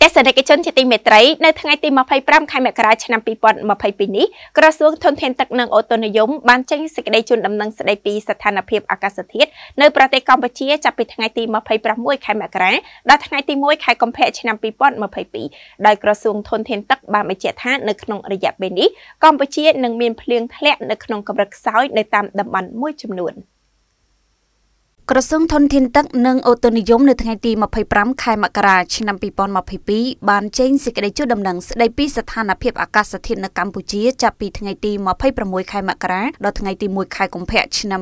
ទស្សនិកជនជាទីមេត្រីនៅថ្ងៃទី25ខែមករាឆ្នាំ2022នេះក្រសួងធនធានទឹកនិងអូតូនិយមបានចេញសេចក្តីជូនដំណឹងស្តីពីស្ថានភាពអាកាសធាតុនៅប្រទេសកម្ពុជាចាប់ពីថ្ងៃទី26ខែមករាដល់ថ្ងៃទី1ខែកុម្ភៈឆ្នាំ2022ដោយក្រសួងធនធានទឹកបានបញ្ជាក់ថានៅក្នុងរយៈពេលនេះកម្ពុជានឹងមានភ្លៀងធ្លាក់នៅក្នុងកម្រិតខ្សោយនៅតាមតំបន់មួយចំនួន។ក្រសួងធនធានទឹកនិងអូតូនិយមនៅថ្ងៃទី25ខែមករាឆ្នាំ2022បានចេញសេចក្តីជូនដំណឹងស្តីពីស្ថានភាពអាកាសធាតុនៅកម្ពុជាចាប់ពីថ្ងៃទី26ខែមករាដល់ថ្ងៃទី1ខែកុម្ភៈឆ្នាំ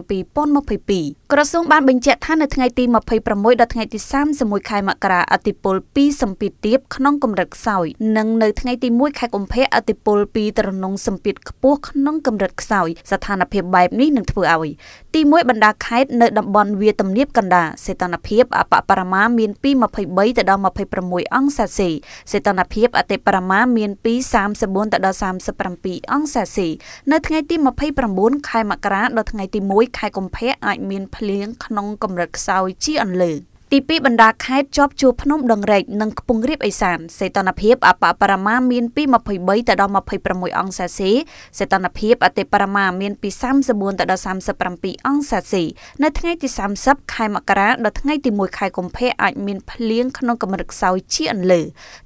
2022ក្រសួងបានបញ្ជាក់ថានៅថ្ងៃទី26ដល់ថ្ងៃទី31ខែមករាអតិពលពីសម្ពាធទាបក្នុងកម្រិតខ្សោយនិងនៅថ្ងៃទី1ខែកុម្ភៈអតិពលពីត្រនងសម្ពាធខ្ពស់ក្នុងកម្រិតខ្សោយស្ថានភាពបែបនេះនឹងធ្វើឲ្យទី1បណ្ដាខេត្តនៅតំបន់វាទំនាបកណ្ដាលសីតុណ្ហភាពអបបរមាមានពី23ទៅដល់26អង្សាសេសីតុណ្ហភាពអតិបរមាមានពី34ទៅដល់37អង្សាសេនៅថ្ងៃទី29ខែមករាដល់ថ្ងៃទី1ខែកុម្ភៈអាចមានភ្លៀងក្នុងកម្រិតខ្សោយជាអន្លើទី2បណ្ដាខេត្តជាប់ជួរភ្នំដងរែកនិងខ្ពង់រាបឦសានសីតុណ្ហភាពអបអបរមាមានពី23ទៅដល់26អង្សាសេសីតុណ្ហភាពអតិបរមាមានពី34ទៅដល់37អង្សាសេនៅថ្ងៃទី30ខែមករាដល់ថ្ងៃទី1ខែកុម្ភៈអាចមានភ្លៀងក្នុងកម្រិតខ្សោយជាអន្លើ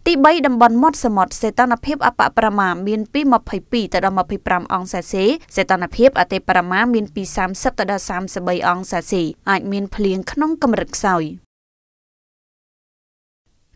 ទី3តំបន់មាត់សមុទ្រសីតុណ្ហភាពអបអបរមាមានពី22ទៅដល់25អង្សាសេសីតុណ្ហភាពអតិបរមាមានពី30ទៅដល់33អង្សាសេអាចមានភ្លៀងក្នុងកម្រិតខ្សោយ